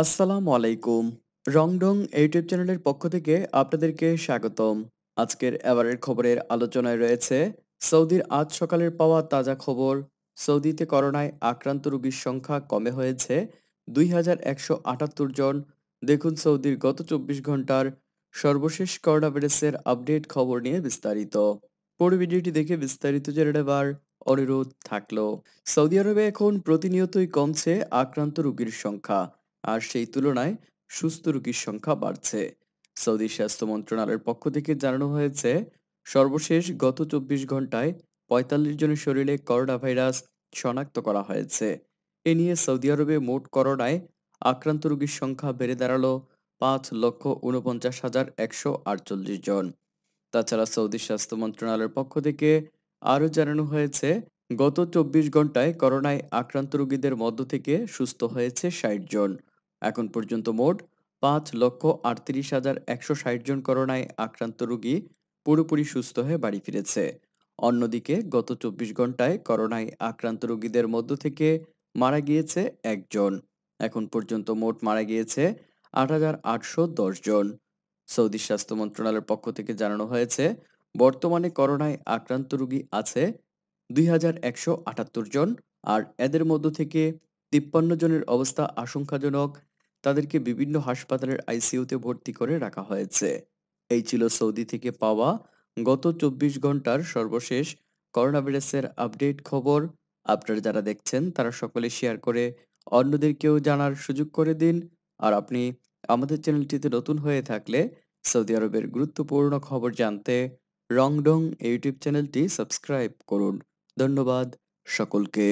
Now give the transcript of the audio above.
আসসালামু আলাইকুম রংডং ইউটিউব চ্যানেলের পক্ষ থেকে আপনাদেরকে স্বাগতম আজকের এবারের খবরের আলোচনায় রয়েছে সৌদির আজ সকালের পাওয়া তাজা খবর সৌদিতে করোনায় আক্রান্ত রোগীর সংখ্যা কমে হয়েছে দুই জন দেখুন সৌদির গত চব্বিশ ঘন্টার সর্বশেষ করোনা ভাইরাসের আপডেট খবর নিয়ে বিস্তারিত পুরো ভিডিওটি দেখে বিস্তারিত জেনে নেবার অনুরোধ থাকলো সৌদি আরবে এখন প্রতিনিয়তই কমছে আক্রান্ত রোগীর সংখ্যা আর সেই তুলনায় সুস্থ রোগীর সংখ্যা বাড়ছে সৌদি স্বাস্থ্য মন্ত্রণালয়ের পক্ষ থেকে জানানো হয়েছে সর্বশেষ গত চব্বিশ ঘন্টায় পঁয়তাল্লিশ জনের শরীরে করোনা ভাইরাস শনাক্ত করা হয়েছে এ নিয়ে সৌদি আরবে মোট করোনায় আক্রান্ত রোগীর সংখ্যা বেড়ে দাঁড়ালো পাঁচ লক্ষ উনপঞ্চাশ হাজার একশো আটচল্লিশ জন তাছাড়া সৌদি স্বাস্থ্য মন্ত্রণালয়ের পক্ষ থেকে আরও জানানো হয়েছে গত চব্বিশ ঘন্টায় করোনায় আক্রান্ত রোগীদের মধ্য থেকে সুস্থ হয়েছে ষাট জন এখন পর্যন্ত মোট পাঁচ লক্ষ আটত্রিশ হাজার একশো ষাট জন করোনায় আক্রান্ত রোগী পুরোপুরি সুস্থ হয়ে বাড়ি ফিরেছে অন্যদিকে গত চব্বিশ ঘন্টায় করোনায় আক্রান্ত রোগীদের মধ্য থেকে মারা গিয়েছে একজন এখন পর্যন্ত মোট মারা গিয়েছে আট হাজার আটশো দশ জন সৌদি স্বাস্থ্য মন্ত্রণালয়ের পক্ষ থেকে জানানো হয়েছে বর্তমানে করোনায় আক্রান্ত রোগী আছে দুই হাজার একশো আটাত্তর জন আর এদের মধ্য থেকে তিপ্পান্ন জনের অবস্থা আশঙ্কাজনক তাদেরকে বিভিন্ন হাসপাতালের আইসিইউতে ভর্তি করে রাখা হয়েছে এই ছিল সৌদি থেকে পাওয়া গত চব্বিশ ঘন্টার সর্বশেষ করোনা ভাইরাসের আপডেট খবর আপনারা যারা দেখছেন তারা সকলে শেয়ার করে অন্যদেরকেও জানার সুযোগ করে দিন আর আপনি আমাদের চ্যানেলটিতে নতুন হয়ে থাকলে সৌদি আরবের গুরুত্বপূর্ণ খবর জানতে রংডং ইউটিউব চ্যানেলটি সাবস্ক্রাইব করুন ধন্যবাদ সকলকে